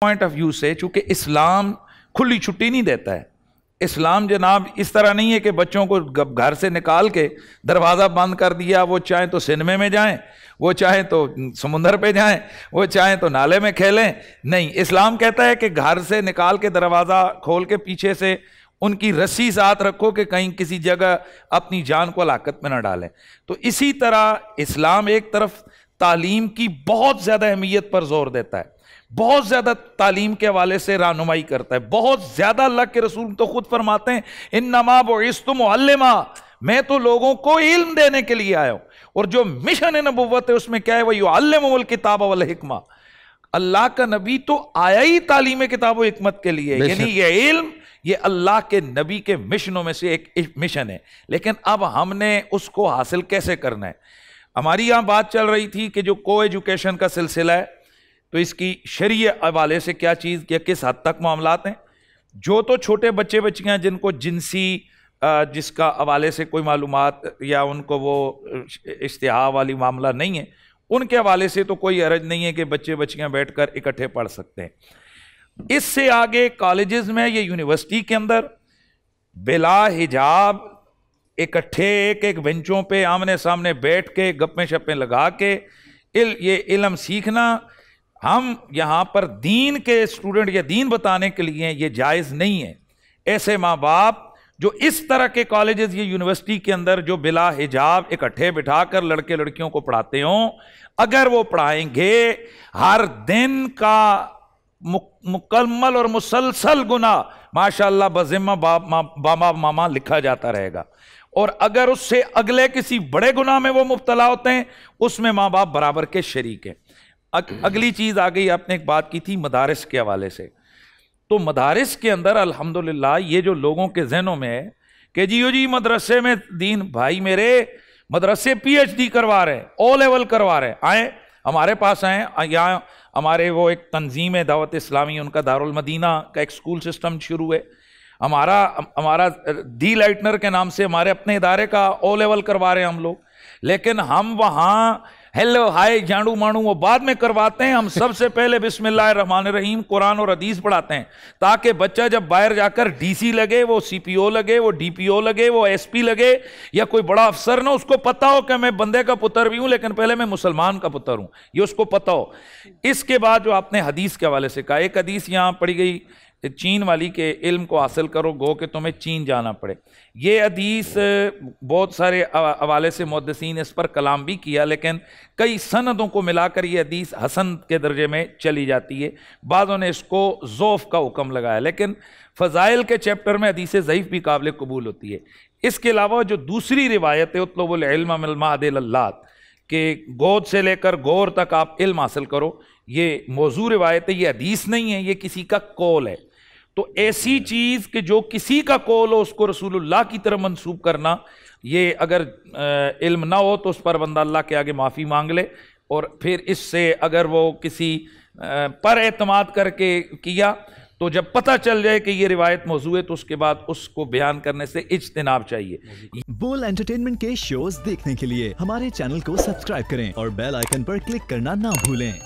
point of view से चूंकि इस्लाम खुली छुट्टी नहीं देता है इस्लाम जनाब इस तरह नहीं है कि बच्चों को घर से निकाल के दरवाज़ा बंद कर दिया वो चाहे तो सिनेमे में जाएं वो चाहे तो समुंदर पे जाएं वो चाहें तो नाले में खेलें नहीं इस्लाम कहता है कि घर से निकाल के दरवाज़ा खोल के पीछे से उनकी रस्सी साथ रखो कि कहीं किसी जगह अपनी जान को हलाकत में ना डालें तो इसी तरह इस्लाम एक तरफ तालीम की बहुत ज़्यादा अहमियत पर जोर देता है बहुत ज़्यादा तालीम के हवाले से रहनुमाई करता है बहुत ज़्यादा अल्लाह के रसूल तो खुद फरमाते हैं इन नमा बोस्तुमा मैं तो लोगों को इल्म देने के लिए आया हूँ और जो मिशन नबूत है उसमें क्या है वही अल्लमल किताब अवल हिकमा अल्लाह का नबी तो आया ही तालीम किताब हमत के लिए यानी यह इल्म ये अल्लाह के नबी के मिशनों में से एक मिशन है लेकिन अब हमने उसको हासिल कैसे करना है हमारी यहाँ बात चल रही थी कि जो को एजुकेशन का सिलसिला है तो इसकी शरीय हवाले से क्या चीज़ या किस हद तक मामला हैं जो तो छोटे बच्चे बच्चियाँ जिनको जिनसी जिसका हवाले से कोई मालूम या उनको वो इश्तहा वाली मामला नहीं है उनके हवाले से तो कोई अरज नहीं है कि बच्चे बच्चियाँ बैठ कर इकट्ठे पढ़ सकते हैं इससे आगे कॉलेज़ में या यूनिवर्सिटी के अंदर बिला हिजाब इकट्ठे एक एक बेंचों पे आमने सामने बैठ के गप्पे शप्पे लगा के इल, ये इलम सीखना हम यहाँ पर दीन के स्टूडेंट या दीन बताने के लिए ये जायज़ नहीं है ऐसे माँ बाप जो इस तरह के कॉलेजेस ये यूनिवर्सिटी के अंदर जो बिला हिजाब इकट्ठे बिठा कर लड़के लड़कियों को पढ़ाते हों अगर वो पढ़ाएंगे हर दिन का मुकम्मल और मुसलसल गुना माशाल्लाह बजिम्मा बामा मामा लिखा जाता रहेगा और अगर उससे अगले किसी बड़े गुनाह में वो मुबतला होते हैं उसमें माँ बाप बराबर के शरीक हैं अग, अगली चीज़ आ गई आपने एक बात की थी मदारस के हवाले से तो मदारस के अंदर अल्हम्दुलिल्लाह ये जो लोगों के जहनों में है कि जी ओ जी मदरसे में दीन भाई मेरे मदरसे पीएचडी करवा रहे हैं ओ लेवल करवा रहे हैं आए हमारे पास आए यहाँ हमारे वो एक तंजीम है दावत इस्लामी उनका दारुल मदीना का एक स्कूल सिस्टम शुरू है हमारा हमारा दी लाइटनर के नाम से हमारे अपने इदारे का ओ लेवल करवा रहे हैं हम लोग लेकिन हम वहाँ हेलो हाय जानू माणू वो बाद में करवाते हैं हम सबसे पहले रहमान रहीम कुरान और हदीस पढ़ाते हैं ताकि बच्चा जब बाहर जाकर डीसी लगे वो सीपीओ लगे वो डीपीओ लगे वो एसपी लगे या कोई बड़ा अफसर ना उसको पता हो कि मैं बंदे का पुत्र भी हूँ लेकिन पहले मैं मुसलमान का पुत्र हूँ ये उसको पता हो इसके बाद जो आपने हदीस के हवाले से कहा एक हदीस यहाँ पड़ी गई तो चीन वाली के इल्म को हासिल करो गो के तुम्हें चीन जाना पड़े ये अदीस बहुत सारे हवाले से मुदसिन इस पर कलाम भी किया लेकिन कई सनदों को मिलाकर ये हदीस हसन के दर्जे में चली जाती है बाज़ों ने इसको ज़ोफ़ का हुक्म लगाया लेकिन फ़ज़ाइल के चैप्टर में अदीस ज़यीफ़ भी काबिल कबूल होती है इसके अलावा जो दूसरी रिवायत है उतलबिल्मिल्लात कि गोद से लेकर गौर तक आप इल्म हासिल करो ये मौजू रिवायत है ये हदीस नहीं है ये किसी का कौल है तो ऐसी चीज कि जो किसी का कौल हो उसको रसूलुल्लाह की तरह मंसूब करना ये अगर इल्म ना हो तो उस पर बंदा अल्लाह के आगे माफ़ी मांग ले और फिर इससे अगर वो किसी पर एतमाद करके किया तो जब पता चल जाए कि ये रिवायत मौजू है तो उसके बाद उसको बयान करने से इज्तनाब चाहिए बोल एंटरटेनमेंट के शोज देखने के लिए हमारे चैनल को सब्सक्राइब करें और बेल आइकन पर क्लिक करना ना भूलें